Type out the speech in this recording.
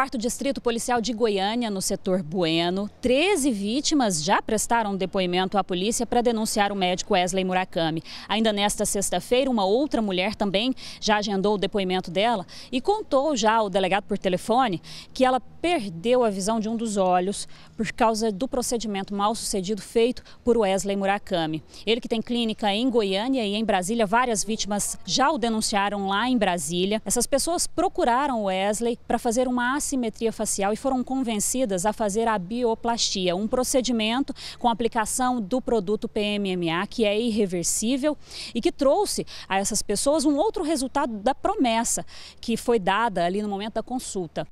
quarto Distrito Policial de Goiânia, no setor Bueno, 13 vítimas já prestaram depoimento à polícia para denunciar o médico Wesley Murakami. Ainda nesta sexta-feira, uma outra mulher também já agendou o depoimento dela e contou já ao delegado por telefone que ela perdeu a visão de um dos olhos por causa do procedimento mal sucedido feito por Wesley Murakami. Ele que tem clínica em Goiânia e em Brasília, várias vítimas já o denunciaram lá em Brasília. Essas pessoas procuraram Wesley para fazer uma assimetria facial e foram convencidas a fazer a bioplastia, um procedimento com aplicação do produto PMMA que é irreversível e que trouxe a essas pessoas um outro resultado da promessa que foi dada ali no momento da consulta.